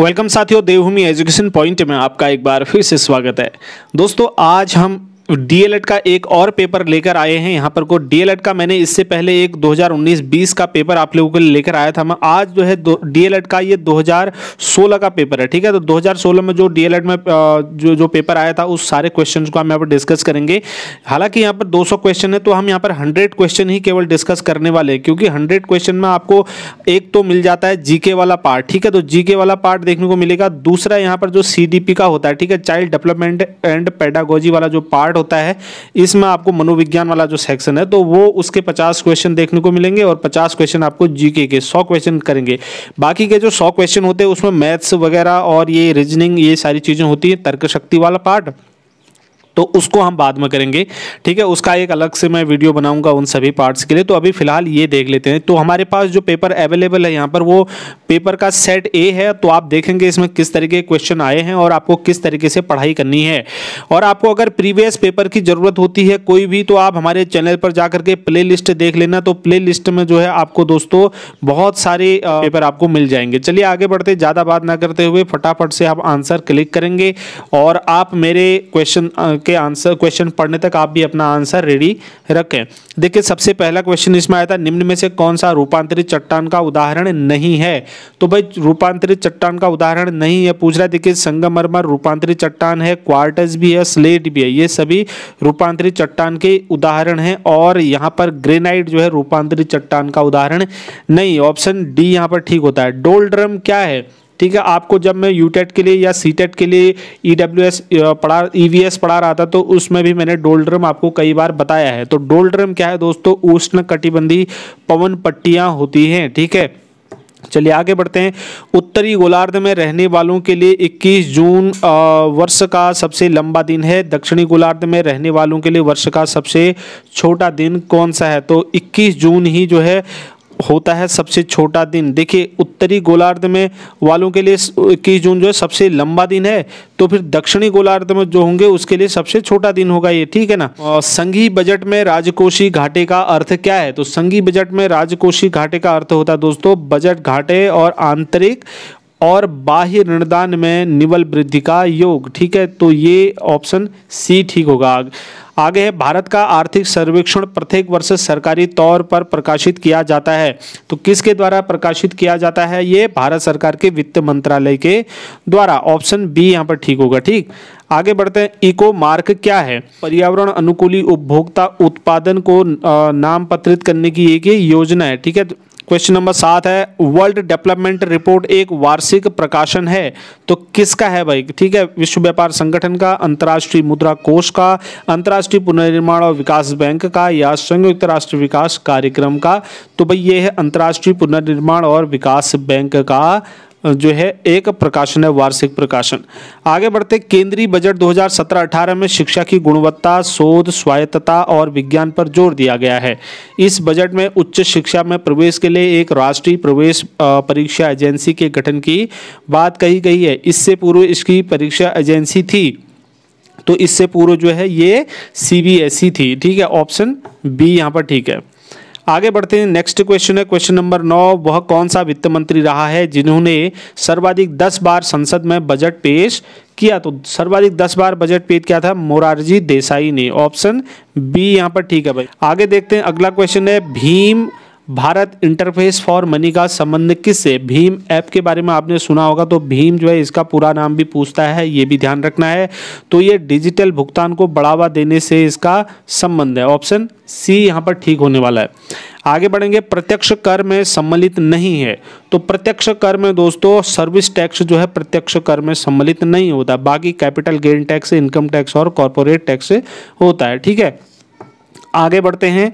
Welcome साथियों देवभूमि education point में आपका एक बार फिर से स्वागत है दोस्तों आज हम डीएलएड e का एक और पेपर लेकर आए हैं यहाँ पर को डीएलएड e का मैंने इससे पहले एक 2019-20 का पेपर आप लोगों के लिए लेकर आया था मैं आज जो है डीएलएड e का ये 2016 का पेपर है ठीक है तो 2016 में जो डीएलएड में जो जो पेपर आया था उस सारे क्वेश्चन को हम यहाँ पर डिस्कस करेंगे हालांकि यहाँ पर 200 क्वेश्चन है तो हम यहाँ पर हंड्रेड क्वेश्चन ही केवल डिस्कस करने वाले हैं क्योंकि हंड्रेड क्वेश्चन में आपको एक तो मिल जाता है जीके वाला पार्ट ठीक है तो जीके वाला पार्ट देखने को मिलेगा दूसरा यहाँ पर जो सी का होता है ठीक है चाइल्ड डेवलपमेंट एंड पेडागोजी वाला जो पार्ट होता है इसमें आपको मनोविज्ञान वाला जो सेक्शन है तो वो उसके पचास क्वेश्चन देखने को मिलेंगे और पचास क्वेश्चन आपको जीके के सौ क्वेश्चन करेंगे बाकी के जो सौ क्वेश्चन होते हैं उसमें मैथ्स वगैरह और ये रीजनिंग ये सारी चीज़ें होती हैं तर्क शक्ति वाला पार्ट तो उसको हम बाद में करेंगे ठीक है उसका एक अलग से मैं वीडियो बनाऊंगा उन सभी पार्ट्स के लिए तो अभी फिलहाल ये देख लेते हैं तो हमारे पास जो पेपर अवेलेबल है यहाँ पर वो पेपर का सेट ए है तो आप देखेंगे इसमें किस तरीके के क्वेश्चन आए हैं और आपको किस तरीके से पढ़ाई करनी है और आपको अगर प्रीवियस पेपर की ज़रूरत होती है कोई भी तो आप हमारे चैनल पर जा करके प्ले देख लेना तो प्ले में जो है आपको दोस्तों बहुत सारे पेपर आपको मिल जाएंगे चलिए आगे बढ़ते ज़्यादा बात ना करते हुए फटाफट से आप आंसर क्लिक करेंगे और आप मेरे क्वेश्चन आपके आंसर क्वेश्चन पढ़ने तक आप भी अपना आंसर रेडी रखें देखिए सबसे पहला क्वेश्चन इसमें आया था निम्न में से कौन सा रूपांतरित चट्टान का उदाहरण नहीं है तो भाई रूपांतरित चट्टान का उदाहरण नहीं है पूछ रहा है देखिए संगमरमर रूपांतरित चट्टान है क्वार्टज भी है स्लेट भी है ये सभी रूपांतरित चट्टान के उदाहरण हैं और यहाँ पर ग्रेनाइट जो है रूपांतरित चट्टान का उदाहरण नहीं ऑप्शन डी यहाँ पर ठीक होता है डोल क्या है ठीक है आपको जब मैं यू e के लिए या सी e के लिए ई e पढ़ा ई पढ़ा रहा था तो उसमें भी मैंने डोल्ड्रम आपको कई बार बताया है तो डोल्ड्रम क्या है दोस्तों उष्ण कटिबंधी पवन पट्टियाँ होती हैं ठीक है चलिए आगे बढ़ते हैं उत्तरी गोलार्ध में रहने वालों के लिए 21 जून वर्ष का सबसे लंबा दिन है दक्षिणी गोलार्ध में रहने वालों के लिए वर्ष का सबसे छोटा दिन कौन सा है तो 21 जून ही जो है होता है सबसे छोटा दिन देखिए उत्तरी गोलार्ध में वालों के लिए इक्कीस जून जो है सबसे लंबा दिन है तो फिर दक्षिणी गोलार्ध में जो होंगे उसके लिए सबसे छोटा दिन होगा ये ठीक है ना और संघीय बजट में राजकोषीय घाटे का अर्थ क्या है तो संघीय बजट में राजकोषीय घाटे का अर्थ होता है दोस्तों बजट घाटे और आंतरिक और बाह्य ऋणदान में निवल वृद्धि का योग ठीक है तो ये ऑप्शन सी ठीक होगा आगे है भारत का आर्थिक सर्वेक्षण प्रत्येक वर्ष सरकारी तौर पर प्रकाशित किया जाता है तो किसके द्वारा प्रकाशित किया जाता है ये भारत सरकार के वित्त मंत्रालय के द्वारा ऑप्शन बी यहाँ पर ठीक होगा ठीक आगे बढ़ते हैं इको मार्क क्या है पर्यावरण अनुकूली उपभोक्ता उत्पादन को नाम पत्रित करने की एक योजना है ठीक है क्वेश्चन नंबर सात है वर्ल्ड डेवलपमेंट रिपोर्ट एक वार्षिक प्रकाशन है तो किसका है भाई ठीक है विश्व व्यापार संगठन का अंतर्राष्ट्रीय मुद्रा कोष का अंतर्राष्ट्रीय पुनर्निर्माण और विकास बैंक का या संयुक्त राष्ट्र विकास कार्यक्रम का तो भाई ये है अंतर्राष्ट्रीय पुनर्निर्माण और विकास बैंक का जो है एक प्रकाशन है वार्षिक प्रकाशन आगे बढ़ते केंद्रीय बजट 2017-18 में शिक्षा की गुणवत्ता शोध स्वायत्तता और विज्ञान पर जोर दिया गया है इस बजट में उच्च शिक्षा में प्रवेश के लिए एक राष्ट्रीय प्रवेश परीक्षा एजेंसी के गठन की बात कही गई है इससे पूर्व इसकी परीक्षा एजेंसी थी तो इससे पूर्व जो है ये सी e थी ठीक है ऑप्शन बी यहाँ पर ठीक है आगे बढ़ते हैं नेक्स्ट क्वेश्चन है क्वेश्चन नंबर नौ वह कौन सा वित्त मंत्री रहा है जिन्होंने सर्वाधिक दस बार संसद में बजट पेश किया तो सर्वाधिक दस बार बजट पेश किया था मोरारजी देसाई ने ऑप्शन बी यहाँ पर ठीक है भाई आगे देखते हैं अगला क्वेश्चन है Bhim Bharat interface for money का संबंध किससे भीम ऐप के बारे में आपने सुना होगा तो भीम जो है इसका पूरा नाम भी पूछता है ये भी ध्यान रखना है तो ये डिजिटल भुगतान को बढ़ावा देने से इसका संबंध है ऑप्शन सी यहाँ पर ठीक होने वाला है आगे बढ़ेंगे प्रत्यक्ष कर में सम्मिलित नहीं है तो प्रत्यक्ष कर में दोस्तों सर्विस टैक्स जो है प्रत्यक्ष कर में सम्मिलित नहीं होता बाकी capital gain tax income tax और कॉरपोरेट टैक्स होता है ठीक है आगे बढ़ते हैं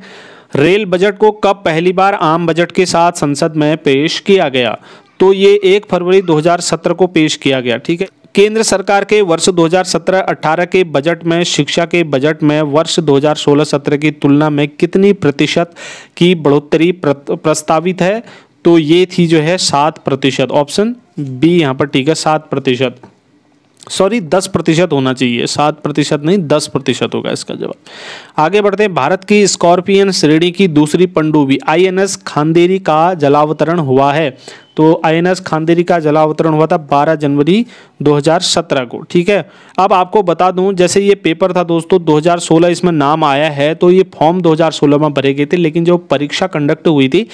रेल बजट को कब पहली बार आम बजट के साथ संसद में पेश किया गया तो ये एक फरवरी 2017 को पेश किया गया ठीक है केंद्र सरकार के वर्ष 2017-18 के बजट में शिक्षा के बजट में वर्ष 2016-17 की तुलना में कितनी प्रतिशत की बढ़ोतरी प्रस्तावित है तो ये थी जो है सात प्रतिशत ऑप्शन बी यहाँ पर ठीक है सात प्रतिशत सॉरी दस प्रतिशत होना चाहिए सात प्रतिशत नहीं दस प्रतिशत होगा इसका जवाब आगे बढ़ते हैं भारत की स्कॉर्पियन श्रेणी की दूसरी पंडुबी आईएनएस खांदेरी का जलावतरण हुआ है तो आई एन एस खानदेरी का जलावतरण हुआ था बारह जनवरी 2017 को ठीक है अब आपको बता दूं जैसे ये पेपर था दोस्तों 2016 इसमें नाम आया है तो ये फॉर्म 2016 में भरे गए थे लेकिन जो परीक्षा कंडक्ट हुई थी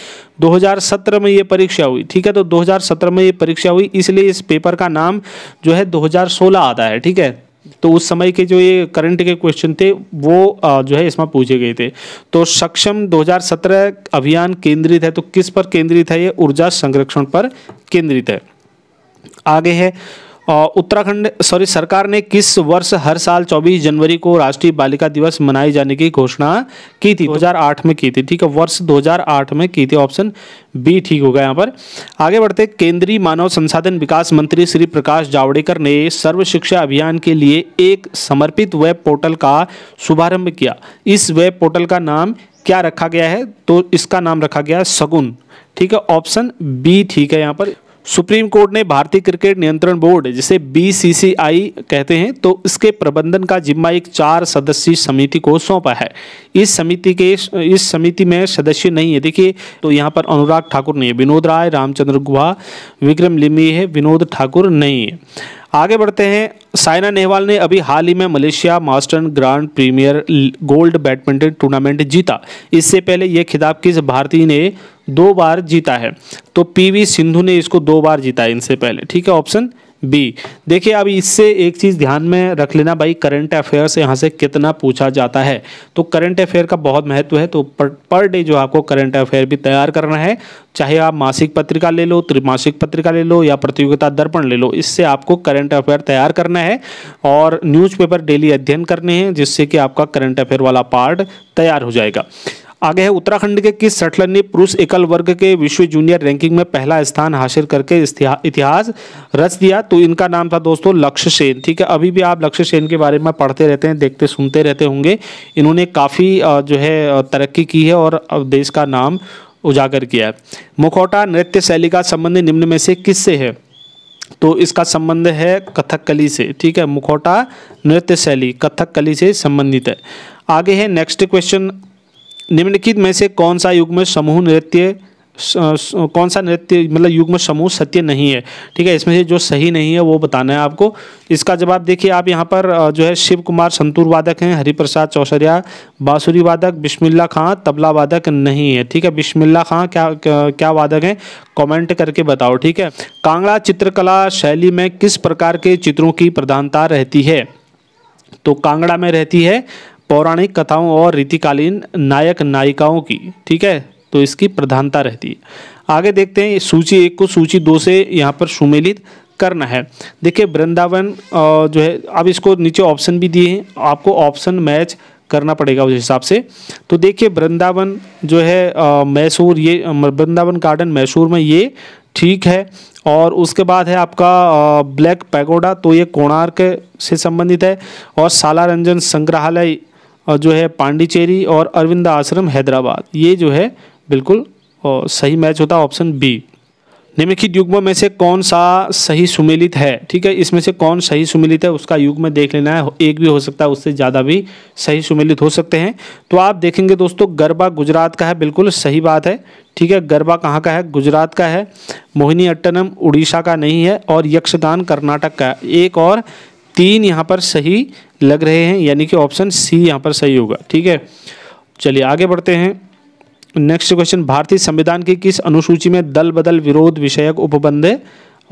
2017 में ये परीक्षा हुई ठीक है तो 2017 में ये परीक्षा हुई इसलिए इस पेपर का नाम जो है 2016 आता है ठीक है तो उस समय के जो ये करंट के क्वेश्चन थे वो जो है इसमें पूछे गए थे तो सक्षम 2017 अभियान केंद्रित है तो किस पर केंद्रित है ये ऊर्जा संरक्षण पर केंद्रित है आगे है उत्तराखंड सॉरी सरकार ने किस वर्ष हर साल 24 जनवरी को राष्ट्रीय बालिका दिवस मनाए जाने की घोषणा की थी 2008 में की थी ठीक है वर्ष 2008 में की थी ऑप्शन बी ठीक होगा यहाँ पर आगे बढ़ते केंद्रीय मानव संसाधन विकास मंत्री श्री प्रकाश जावड़ेकर ने सर्व शिक्षा अभियान के लिए एक समर्पित वेब पोर्टल का शुभारंभ किया इस वेब पोर्टल का नाम क्या रखा गया है तो इसका नाम रखा गया है सगुन ठीक है ऑप्शन बी ठीक है यहाँ पर सुप्रीम कोर्ट ने भारतीय क्रिकेट नियंत्रण बोर्ड जिसे बीसीसीआई कहते हैं तो इसके प्रबंधन का जिम्मा एक चार सदस्यीय समिति को सौंपा है इस समिति के इस समिति में सदस्य नहीं है देखिए तो यहाँ पर अनुराग ठाकुर नहीं है विनोद राय रामचंद्र गुहा विक्रम लिम्बी है विनोद ठाकुर नहीं है आगे बढ़ते हैं साइना नेहवाल ने अभी हाल ही में Malaysia masters grand premier gold badminton tournament जीता इससे पहले यह खिताब किस भारतीय ने दो बार जीता है तो पीवी सिंधु ने इसको दो बार जीता है इनसे पहले ठीक है ऑप्शन बी देखिए अब इससे एक चीज़ ध्यान में रख लेना भाई करंट अफेयर्स यहाँ से कितना पूछा जाता है तो करंट अफेयर का बहुत महत्व है तो पर, पर डे जो आपको करंट अफेयर भी तैयार करना है चाहे आप मासिक पत्रिका ले लो त्रिमासिक पत्रिका ले लो या प्रतियोगिता दर्पण ले लो इससे आपको करंट अफेयर तैयार करना है और न्यूज़पेपर डेली अध्ययन करने हैं जिससे कि आपका करंट अफेयर वाला पार्ट तैयार हो जाएगा आगे है उत्तराखंड के किस सटलर ने पुरुष एकल वर्ग के विश्व जूनियर रैंकिंग में पहला स्थान हासिल करके इतिहास रच दिया तो इनका नाम था दोस्तों लक्ष्य सेन ठीक है अभी भी आप लक्ष्य सेन के बारे में पढ़ते रहते हैं देखते सुनते रहते होंगे इन्होंने काफ़ी जो है तरक्की की है और देश का नाम उजागर किया है मुखौटा नृत्य शैली का संबंध निम्न में से किससे है तो इसका संबंध है कथकली से ठीक है मुखौटा नृत्य शैली कथकली से संबंधित है आगे है नेक्स्ट क्वेश्चन निम्नलिखित में से कौन सा युग में समूह नृत्य कौन सा नृत्य मतलब युग में समूह सत्य नहीं है ठीक है इसमें से जो सही नहीं है वो बताना है आपको इसका जवाब देखिए आप यहाँ पर जो है शिव कुमार संतूर वादक हैं हरिप्रसाद चौसरिया बाँसुरी वादक बिस्मिल्ला खां तबला वादक नहीं है ठीक है बिस्मिल्ला खां क्या क्या वादक हैं कमेंट करके बताओ ठीक है कांगड़ा चित्रकला शैली में किस प्रकार के चित्रों की प्रधानता रहती है तो कांगड़ा में रहती है पौराणिक कथाओं और रीतिकालीन नायक नायिकाओं की ठीक है तो इसकी प्रधानता रहती है आगे देखते हैं सूची एक को सूची दो से यहाँ पर सुमेलित करना है देखिए वृंदावन जो है अब इसको नीचे ऑप्शन भी दिए हैं आपको ऑप्शन मैच करना पड़ेगा उस हिसाब से तो देखिए वृंदावन जो है मैसूर ये वृंदावन गार्डन मैसूर में ये ठीक है और उसके बाद है आपका ब्लैक पैगोडा तो ये कोणार्क से संबंधित है और सालारंजन संग्रहालय और जो है पांडिचेरी और अरविंद आश्रम हैदराबाद ये जो है बिल्कुल सही मैच होता है ऑप्शन बी निम्नलिखित युग्म में से कौन सा सही सुमेलित है ठीक है इसमें से कौन सही सुमेलित है उसका युग्म देख लेना है एक भी हो सकता है उससे ज़्यादा भी सही सुमेलित हो सकते हैं तो आप देखेंगे दोस्तों गरबा गुजरात का है बिल्कुल सही बात है ठीक है गरबा कहाँ का है गुजरात का है मोहिनी अट्टनम उड़ीसा का नहीं है और यक्षगान कर्नाटक का है एक और तीन यहाँ पर सही लग रहे हैं यानी कि ऑप्शन सी यहाँ पर सही होगा ठीक है चलिए आगे बढ़ते हैं नेक्स्ट क्वेश्चन भारतीय संविधान की किस अनुसूची में दल बदल विरोध विषयक उपबंध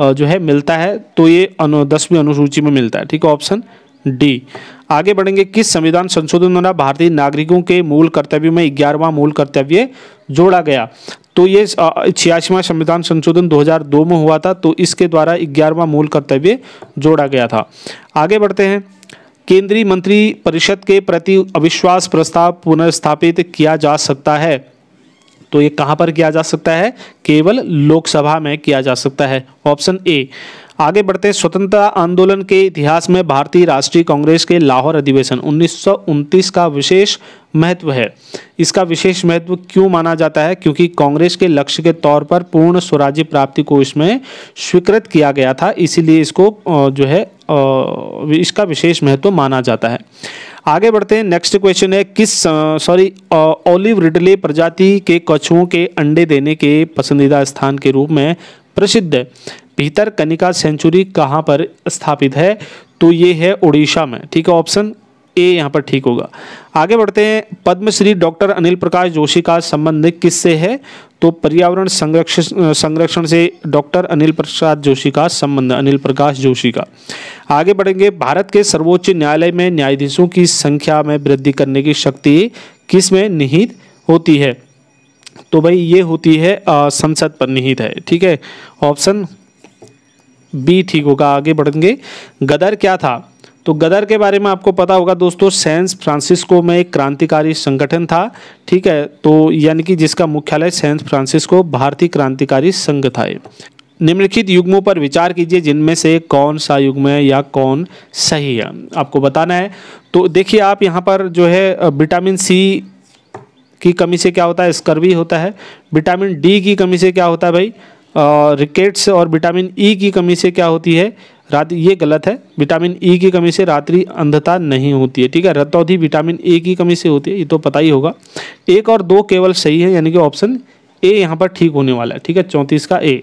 जो है मिलता है तो ये अनु दसवीं अनुसूची में मिलता है ठीक है ऑप्शन डी आगे बढ़ेंगे किस संविधान संशोधन द्वारा भारतीय नागरिकों के मूल कर्तव्य में ग्यारहवां मूल कर्तव्य जोड़ा गया तो ये छियासीवा संविधान संशोधन 2002 में हुआ था तो इसके द्वारा ग्यारहवा मूल कर्तव्य जोड़ा गया था आगे बढ़ते हैं केंद्रीय मंत्री परिषद के प्रति अविश्वास प्रस्ताव पुनर्स्थापित किया जा सकता है तो ये कहां पर किया जा सकता है केवल लोकसभा में किया जा सकता है ऑप्शन ए आगे बढ़ते स्वतंत्रता आंदोलन के इतिहास में भारतीय राष्ट्रीय कांग्रेस के लाहौर अधिवेशन उन्नीस का विशेष महत्व है इसका विशेष महत्व क्यों माना जाता है क्योंकि कांग्रेस के लक्ष्य के तौर पर पूर्ण स्वराज्य प्राप्ति को इसमें स्वीकृत किया गया था इसीलिए इसको जो है इसका विशेष महत्व माना जाता है आगे बढ़ते हैं नेक्स्ट क्वेश्चन है किस सॉरी ओलिव रिडले प्रजाति के कछुओं के अंडे देने के पसंदीदा स्थान के रूप में प्रसिद्ध है भीतर कनिका सेंचुरी कहाँ पर स्थापित है तो ये है उड़ीसा में ठीक है ऑप्शन ए यहाँ पर ठीक होगा आगे बढ़ते हैं पद्मश्री डॉक्टर अनिल प्रकाश जोशी का संबंध किससे है तो पर्यावरण संरक्षण संरक्षण से डॉक्टर अनिल प्रसाद जोशी का संबंध अनिल प्रकाश जोशी का आगे बढ़ेंगे भारत के सर्वोच्च न्यायालय में न्यायाधीशों की संख्या में वृद्धि करने की शक्ति किस में निहित होती है तो भाई ये होती है आ, संसद पर निहित है ठीक है ऑप्शन बी ठीक होगा आगे बढ़ेंगे गदर क्या था तो गदर के बारे में आपको पता होगा दोस्तों सेंस फ्रांसिस्को में एक क्रांतिकारी संगठन था ठीक है तो यानी कि जिसका मुख्यालय सेंस फ्रांसिस्को भारतीय क्रांतिकारी संघ था निम्नलिखित युग्मों पर विचार कीजिए जिनमें से कौन सा युग्म है या कौन सही है आपको बताना है तो देखिए आप यहाँ पर जो है विटामिन सी की कमी से क्या होता है स्कर्वी होता है विटामिन डी की कमी से क्या होता है भाई रिकेट्स और विटामिन ई e की कमी से क्या होती है रात ये गलत है विटामिन ई e की कमी से रात्रि अंधता नहीं होती है ठीक है रतौधि विटामिन ए की कमी से होती है ये तो पता ही होगा एक और दो केवल सही है यानी कि ऑप्शन ए यहाँ पर ठीक होने वाला है ठीक है चौंतीस का ए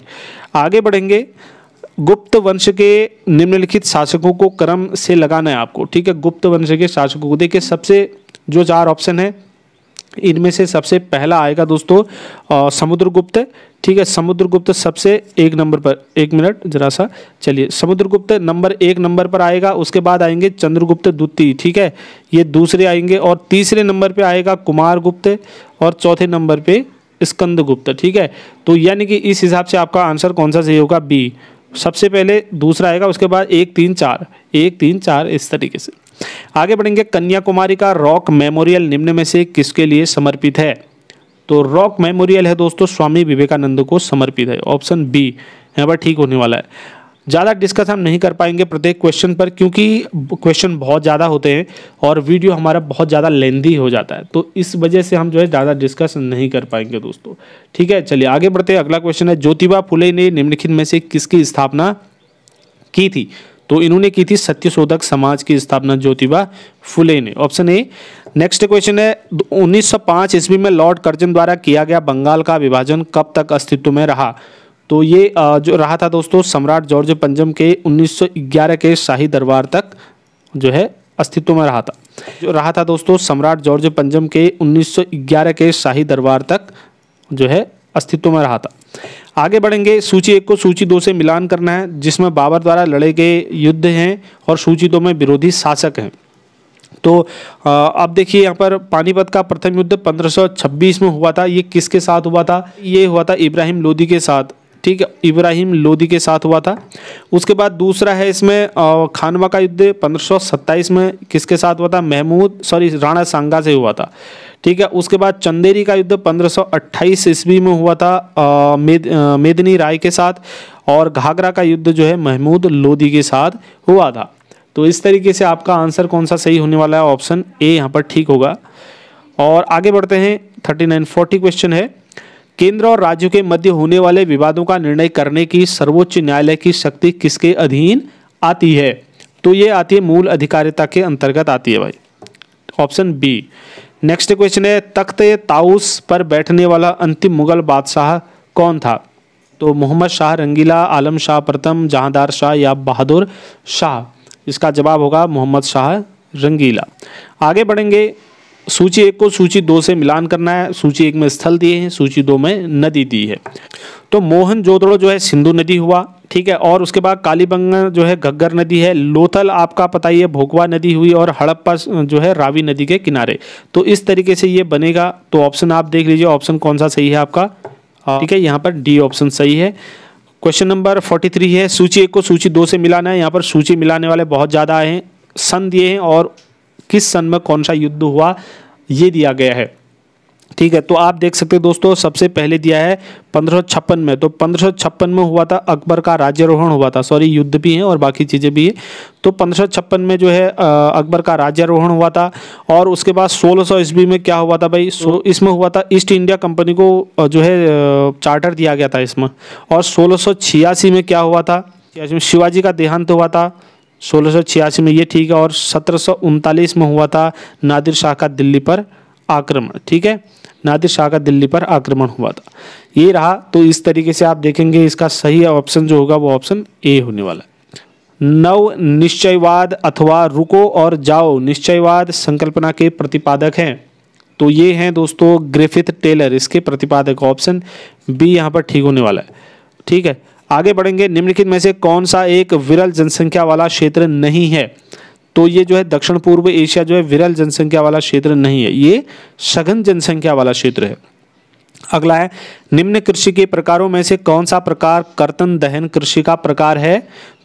आगे बढ़ेंगे गुप्त वंश के निम्नलिखित शासकों को क्रम से लगाना है आपको ठीक है गुप्त वंश के शासकों को देखिए सबसे जो चार ऑप्शन है इनमें से सबसे पहला आएगा दोस्तों समुद्रगुप्त ठीक है समुद्रगुप्त सबसे एक नंबर पर एक मिनट जरा सा चलिए समुद्रगुप्त नंबर एक नंबर पर आएगा उसके बाद आएंगे चंद्रगुप्त द्वितीय ठीक है ये दूसरे आएंगे और तीसरे नंबर पे आएगा कुमार गुप्त और चौथे नंबर पे स्कंद गुप्त ठीक है तो यानी कि इस हिसाब से आपका आंसर कौन सा सही होगा बी सबसे पहले दूसरा आएगा उसके बाद एक तीन चार एक तीन चार इस तरीके से आगे बढ़ेंगे कन्याकुमारी का रॉक मेमोरियल निम्न में से किसके लिए समर्पित है तो रॉक मेमोरियल है दोस्तों स्वामी विवेकानंद को समर्पित है ऑप्शन बी यहाँ पर ठीक होने वाला है ज़्यादा डिस्कस हम नहीं कर पाएंगे प्रत्येक क्वेश्चन पर क्योंकि क्वेश्चन बहुत ज़्यादा होते हैं और वीडियो हमारा बहुत ज़्यादा लेंदी हो जाता है तो इस वजह से हम जो है ज़्यादा डिस्कस नहीं कर पाएंगे दोस्तों ठीक है चलिए आगे बढ़ते हैं अगला क्वेश्चन है ज्योतिबा फुले ने निम्नलिखित में से किसकी स्थापना की थी तो इन्होंने की थी सत्यशोधक समाज की स्थापना ज्योतिबा फुले ने ऑप्शन ए नेक्स्ट क्वेश्चन है 1905 ईस्वी में लॉर्ड कर्जन द्वारा किया गया बंगाल का विभाजन कब तक अस्तित्व में रहा तो ये जो रहा था दोस्तों सम्राट जॉर्ज पंजम के 1911 के शाही दरबार तक जो है अस्तित्व में रहा था जो रहा था दोस्तों सम्राट जॉर्ज पंजम के 1911 के शाही दरबार तक जो है अस्तित्व में रहा था आगे बढ़ेंगे सूची एक को सूची दो से मिलान करना है जिसमें बाबर द्वारा लड़े गए युद्ध हैं और सूची दो में विरोधी शासक हैं तो अब देखिए यहाँ पर पानीपत का प्रथम युद्ध 1526 में हुआ था ये किसके साथ हुआ था ये हुआ था इब्राहिम लोदी के साथ ठीक है इब्राहिम लोदी के साथ हुआ था उसके बाद दूसरा है इसमें खानवा का युद्ध 1527 में किसके साथ हुआ था महमूद सॉरी राणा सांगा से हुआ था ठीक है उसके बाद चंदेरी का युद्ध 1528 ईस्वी में हुआ था मेद, मेदनी राय के साथ और घाघरा का युद्ध जो है महमूद लोधी के साथ हुआ था तो इस तरीके से आपका आंसर कौन सा सही होने वाला है ऑप्शन ए यहाँ पर ठीक होगा और आगे बढ़ते हैं थर्टी नाइन फोर्टी क्वेश्चन है केंद्र और राज्यों के मध्य होने वाले विवादों का निर्णय करने की सर्वोच्च न्यायालय की शक्ति किसके अधीन आती है तो ये आती है मूल अधिकारिता के अंतर्गत आती है भाई ऑप्शन बी नेक्स्ट क्वेश्चन है तख्त ताउस पर बैठने वाला अंतिम मुगल बादशाह कौन था तो मोहम्मद शाह रंगीला आलम शाह प्रथम जहांदार शाह या बहादुर शाह इसका जवाब होगा मोहम्मद शाह रंगीला आगे बढ़ेंगे सूची एक को सूची दो से मिलान करना है सूची एक में स्थल दिए हैं सूची दो में नदी दी है तो मोहन जोदड़ो जो है सिंधु नदी हुआ ठीक है और उसके बाद कालीबंगा जो है घग्गर नदी है लोथल आपका पता ही है भोगवा नदी हुई और हड़प्पा जो है रावी नदी के किनारे तो इस तरीके से ये बनेगा तो ऑप्शन आप देख लीजिए ऑप्शन कौन सा सही है आपका हाँ। ठीक है यहाँ पर डी ऑप्शन सही है क्वेश्चन नंबर फोर्टी थ्री है सूची एक को सूची दो से मिलाना है यहाँ पर सूची मिलाने वाले बहुत ज़्यादा आए हैं सन दिए हैं और किस सन में कौन सा युद्ध हुआ ये दिया गया है ठीक है तो आप देख सकते हैं दोस्तों सबसे पहले दिया है पंद्रह में तो पंद्रह में हुआ था अकबर का राज्यारोहण हुआ था सॉरी युद्ध भी है और बाकी चीज़ें भी है तो पंद्रह में जो है अकबर का राज्यारोहण हुआ था और उसके बाद 1600 सौ ईस्वी में क्या हुआ था भाई सो तो इसमें हुआ था ईस्ट इंडिया कंपनी को जो है चार्टर दिया गया था इसमें और सोलह में क्या हुआ था शिवाजी का देहांत हुआ था सोलह में ये ठीक है और सत्रह में हुआ था नादिर शाह का दिल्ली पर आक्रमण ठीक है नादिर शाह का दिल्ली पर आक्रमण हुआ था ये रहा तो इस तरीके से आप देखेंगे इसका सही ऑप्शन जो होगा वो ऑप्शन ए होने वाला नव निश्चयवाद अथवा रुको और जाओ निश्चयवाद संकल्पना के प्रतिपादक हैं तो ये हैं दोस्तों ग्रेफिथ टेलर इसके प्रतिपादक ऑप्शन बी यहाँ पर ठीक होने वाला है ठीक है आगे बढ़ेंगे निम्नलिखित में से कौन सा एक विरल जनसंख्या वाला क्षेत्र नहीं है तो ये जो है दक्षिण पूर्व एशिया जो है विरल जनसंख्या वाला क्षेत्र नहीं है ये सघन जनसंख्या वाला क्षेत्र है अगला है निम्न कृषि के प्रकारों में से कौन सा प्रकार कर्तन दहन कृषि का प्रकार है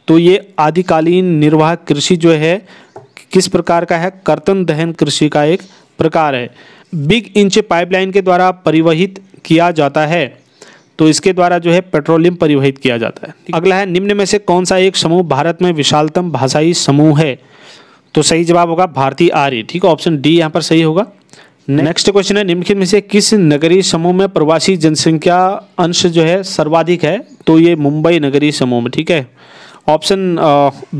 तो ये आदिकालीन निर्वाह कृषि जो है किस प्रकार का है कर्तन दहन कृषि का एक प्रकार है बिग इंच पाइपलाइन के द्वारा परिवहित किया जाता है तो इसके द्वारा जो है पेट्रोलियम परिवहित किया जाता है अगला है निम्न में से कौन सा एक समूह भारत में विशालतम भाषाई समूह है तो सही जवाब होगा भारतीय आर्य ठीक है ऑप्शन डी यहाँ पर सही होगा नेक्स्ट क्वेश्चन है निम्नलिखित में से किस नगरीय समूह में प्रवासी जनसंख्या अंश जो है सर्वाधिक है तो ये मुंबई नगरीय समूह में ठीक है ऑप्शन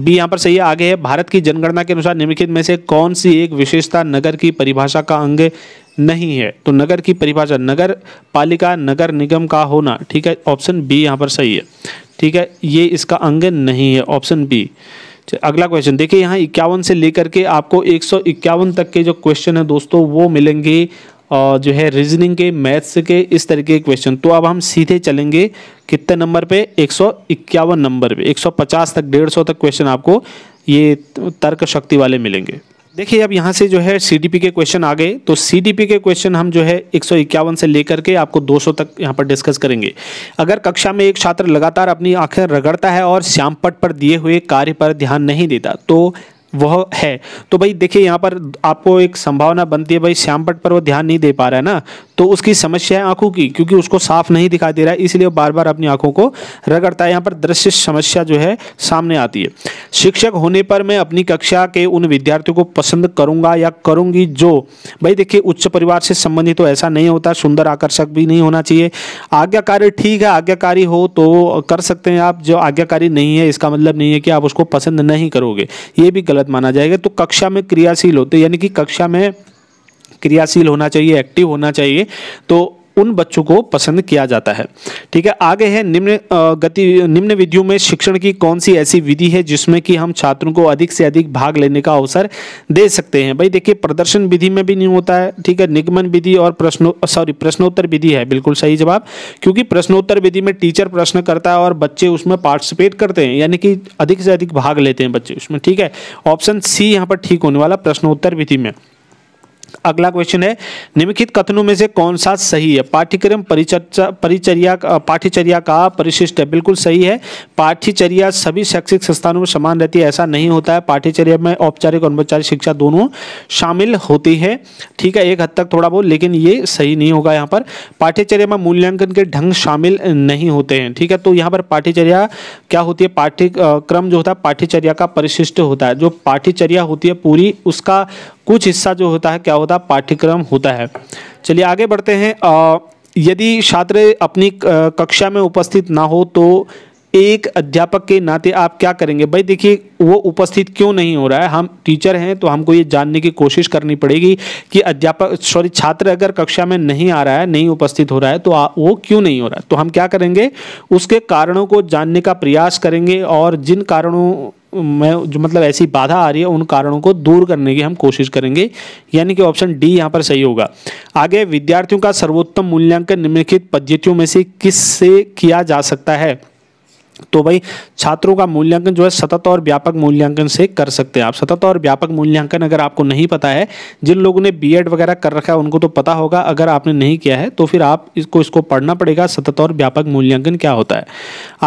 बी यहाँ पर सही है आगे है भारत की जनगणना के अनुसार निम्नलिखित में से कौन सी एक विशेषता नगर की परिभाषा का अंग नहीं है तो नगर की परिभाषा नगर पालिका नगर निगम का होना ठीक है ऑप्शन बी यहाँ पर सही है ठीक है ये इसका अंग नहीं है ऑप्शन बी अगला क्वेश्चन देखिए यहाँ इक्यावन से लेकर के आपको एक तक के जो क्वेश्चन है दोस्तों वो मिलेंगे जो है रीजनिंग के मैथ्स के इस तरीके के क्वेश्चन तो अब हम सीधे चलेंगे कितने नंबर पे एक नंबर पे 150 तक 150 तक क्वेश्चन आपको ये तर्क शक्ति वाले मिलेंगे देखिए अब यहाँ से जो है सी के क्वेश्चन आ गए तो सी के क्वेश्चन हम जो है एक से लेकर के आपको 200 तक यहाँ पर डिस्कस करेंगे अगर कक्षा में एक छात्र लगातार अपनी आंखें रगड़ता है और श्यामपट पर दिए हुए कार्य पर ध्यान नहीं देता तो वह है तो भाई देखिए यहाँ पर आपको एक संभावना बनती है भाई श्यामपट पर वो ध्यान नहीं दे पा रहा है ना तो उसकी समस्या है आंखों की क्योंकि उसको साफ नहीं दिखाई दे रहा है इसलिए वो बार बार अपनी आंखों को रगड़ता है यहाँ पर दृश्य समस्या जो है सामने आती है शिक्षक होने पर मैं अपनी कक्षा के उन विद्यार्थियों को पसंद करूंगा या करूंगी जो भाई देखिए उच्च परिवार से संबंधित तो ऐसा नहीं होता सुंदर आकर्षक भी नहीं होना चाहिए आज्ञाकारी ठीक है आज्ञाकारी हो तो कर सकते हैं आप जो आज्ञाकारी नहीं है इसका मतलब नहीं है कि आप उसको पसंद नहीं करोगे ये भी गलत गलत माना जाएगा तो कक्षा में क्रियाशील होते यानी कि कक्षा में क्रियाशील होना चाहिए एक्टिव होना चाहिए तो उन बच्चों को पसंद किया जाता है ठीक है आगे है निम्न गति निम्न विधियों में शिक्षण की कौन सी ऐसी विधि है जिसमें कि हम छात्रों को अधिक से अधिक भाग लेने का अवसर दे सकते हैं भाई देखिए प्रदर्शन विधि में भी नहीं होता है ठीक है निगमन विधि और प्रश्नो सॉरी प्रश्नोत्तर विधि है बिल्कुल सही जवाब क्योंकि प्रश्नोत्तर विधि में टीचर प्रश्न करता है और बच्चे उसमें पार्टिसिपेट करते हैं यानी कि अधिक से अधिक भाग लेते हैं बच्चे उसमें ठीक है ऑप्शन सी यहाँ पर ठीक होने वाला प्रश्नोत्तर विधि में अगला क्वेश्चन है निम्नलिखित कथनों में से कौन सा सही है पाठ्यक्रम परिचर्चा परिचर्या पाठ्यचर्या का परिशिष्ट है बिल्कुल सही है पाठ्यचर्या सभी शैक्षिक संस्थानों में समान रहती है ऐसा नहीं होता है पाठ्यचर्या में औपचारिक और अनौपचारिक शिक्षा दोनों शामिल होती है ठीक है एक हद तक थोड़ा बहुत लेकिन ये सही नहीं होगा यहाँ पर पाठ्यचर्या में मूल्यांकन के ढंग शामिल नहीं होते हैं ठीक है तो यहाँ पर पाठ्यचर्या क्या होती है पाठ्यक्रम जो होता है पाठ्यचर्या का परिशिष्ट होता है जो पाठ्यचर्या होती है पूरी उसका कुछ हिस्सा जो होता है क्या होता है पाठ्यक्रम होता है चलिए आगे बढ़ते हैं यदि छात्र अपनी कक्षा में उपस्थित ना हो तो एक अध्यापक के नाते आप क्या करेंगे भाई देखिए वो उपस्थित क्यों नहीं हो रहा है हम टीचर हैं तो हमको ये जानने की कोशिश करनी पड़ेगी कि अध्यापक सॉरी छात्र अगर कक्षा में नहीं आ रहा है नहीं उपस्थित हो रहा है तो आ, वो क्यों नहीं हो रहा है तो हम क्या करेंगे उसके कारणों को जानने का प्रयास करेंगे और जिन कारणों में जो मतलब ऐसी बाधा आ रही है उन कारणों को दूर करने की हम कोशिश करेंगे यानी कि ऑप्शन डी यहाँ पर सही होगा आगे विद्यार्थियों का सर्वोत्तम मूल्यांकन निम्नलिखित पद्धतियों में से किस से किया जा सकता है तो भाई छात्रों का मूल्यांकन जो है सतत और व्यापक मूल्यांकन से कर सकते हैं आप सतत और व्यापक मूल्यांकन अगर आपको नहीं पता है जिन लोगों ने बी वगैरह कर रखा है उनको तो पता होगा अगर आपने नहीं किया है तो फिर आप इसको इसको पढ़ना पड़ेगा सतत और व्यापक मूल्यांकन क्या होता है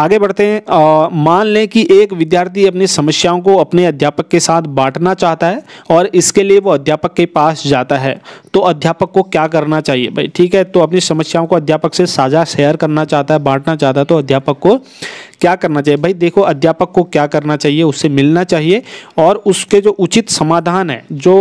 आगे बढ़ते हैं मान लें कि एक विद्यार्थी अपनी समस्याओं को अपने अध्यापक के साथ बांटना चाहता है और इसके लिए वो अध्यापक के पास जाता है तो अध्यापक को क्या करना चाहिए भाई ठीक है तो अपनी समस्याओं को अध्यापक से साझा शेयर करना चाहता है बांटना चाहता है तो अध्यापक को क्या करना चाहिए भाई देखो अध्यापक को क्या करना चाहिए उससे मिलना चाहिए और उसके जो उचित समाधान है जो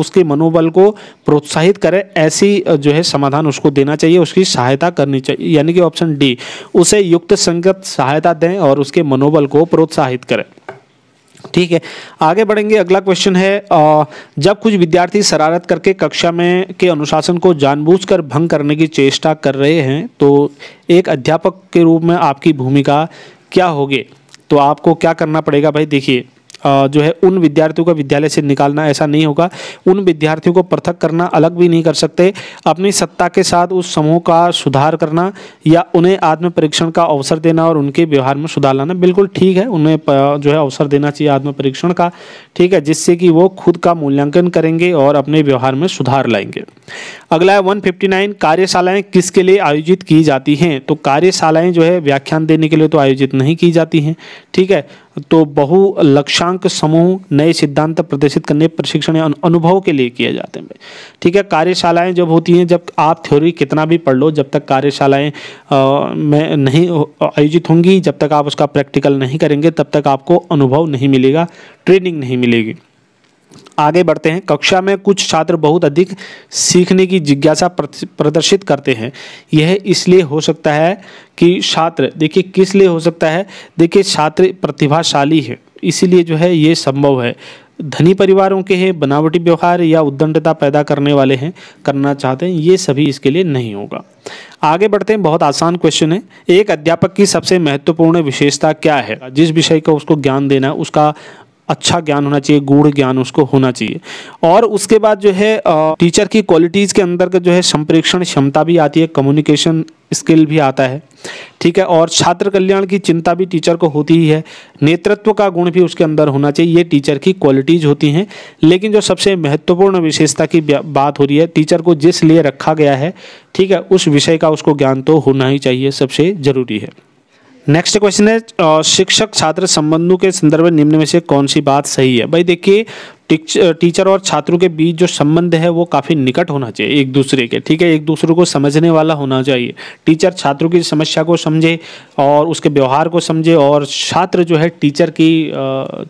उसके मनोबल को प्रोत्साहित करे ऐसी जो है समाधान उसको देना चाहिए उसकी सहायता करनी चाहिए यानी कि ऑप्शन डी उसे युक्त संगत सहायता दें और उसके मनोबल को प्रोत्साहित करें ठीक है आगे बढ़ेंगे अगला क्वेश्चन है जब कुछ विद्यार्थी शरारत करके कक्षा में के अनुशासन को जानबूझकर भंग करने की चेष्टा कर रहे हैं तो एक अध्यापक के रूप में आपकी भूमिका क्या होगी तो आपको क्या करना पड़ेगा भाई देखिए जो है उन विद्यार्थियों का विद्यालय से निकालना ऐसा नहीं होगा उन विद्यार्थियों को पृथक करना अलग भी नहीं कर सकते अपनी सत्ता के साथ उस समूह का सुधार करना या उन्हें आत्म परीक्षण का अवसर देना और उनके व्यवहार में सुधार लाना बिल्कुल ठीक है उन्हें जो है अवसर देना चाहिए आत्म परीक्षण का ठीक है जिससे कि वो खुद का मूल्यांकन करेंगे और अपने व्यवहार में सुधार लाएंगे अगला है वन कार्यशालाएं किसके लिए आयोजित की जाती हैं तो कार्यशालाएं जो है व्याख्यान देने के लिए तो आयोजित नहीं की जाती हैं ठीक है तो बहु लक्षांक समूह नए सिद्धांत प्रदर्शित करने प्रशिक्षण या अनुभव के लिए किए जाते हैं ठीक है कार्यशालाएं जब होती हैं जब आप थ्योरी कितना भी पढ़ लो जब तक कार्यशालाएं में नहीं आयोजित होंगी जब तक आप उसका प्रैक्टिकल नहीं करेंगे तब तक आपको अनुभव नहीं मिलेगा ट्रेनिंग नहीं मिलेगी आगे बढ़ते हैं कक्षा में कुछ छात्र बहुत अधिक सीखने की जिज्ञासा प्रदर्शित करते हैं यह इसलिए हो सकता है कि छात्र देखिए किस लिए हो सकता है देखिए छात्र प्रतिभाशाली है इसीलिए जो है ये संभव है धनी परिवारों के हैं बनावटी व्यवहार या उद्दंडता पैदा करने वाले हैं करना चाहते हैं ये सभी इसके लिए नहीं होगा आगे बढ़ते हैं बहुत आसान क्वेश्चन है एक अध्यापक की सबसे महत्वपूर्ण विशेषता क्या है जिस विषय का उसको ज्ञान देना उसका अच्छा ज्ञान होना चाहिए गूढ़ ज्ञान उसको होना चाहिए और उसके बाद जो है टीचर की क्वालिटीज़ के अंदर का जो है संप्रेक्षण क्षमता भी आती है कम्युनिकेशन स्किल भी आता है ठीक है और छात्र कल्याण की चिंता भी टीचर को होती ही है नेतृत्व का गुण भी उसके अंदर होना चाहिए ये टीचर की क्वालिटीज़ होती हैं लेकिन जो सबसे महत्वपूर्ण विशेषता की बात हो रही है टीचर को जिस लिए रखा गया है ठीक है उस विषय का उसको ज्ञान तो होना ही चाहिए सबसे ज़रूरी है नेक्स्ट क्वेश्चन है शिक्षक छात्र संबंधों के संदर्भ में निम्न में से कौन सी बात सही है भाई देखिए टीचर और छात्रों के बीच जो संबंध है वो काफ़ी निकट होना चाहिए एक दूसरे के ठीक है एक दूसरे को समझने वाला होना चाहिए टीचर छात्रों की समस्या को समझे और उसके व्यवहार को समझे और छात्र जो है टीचर की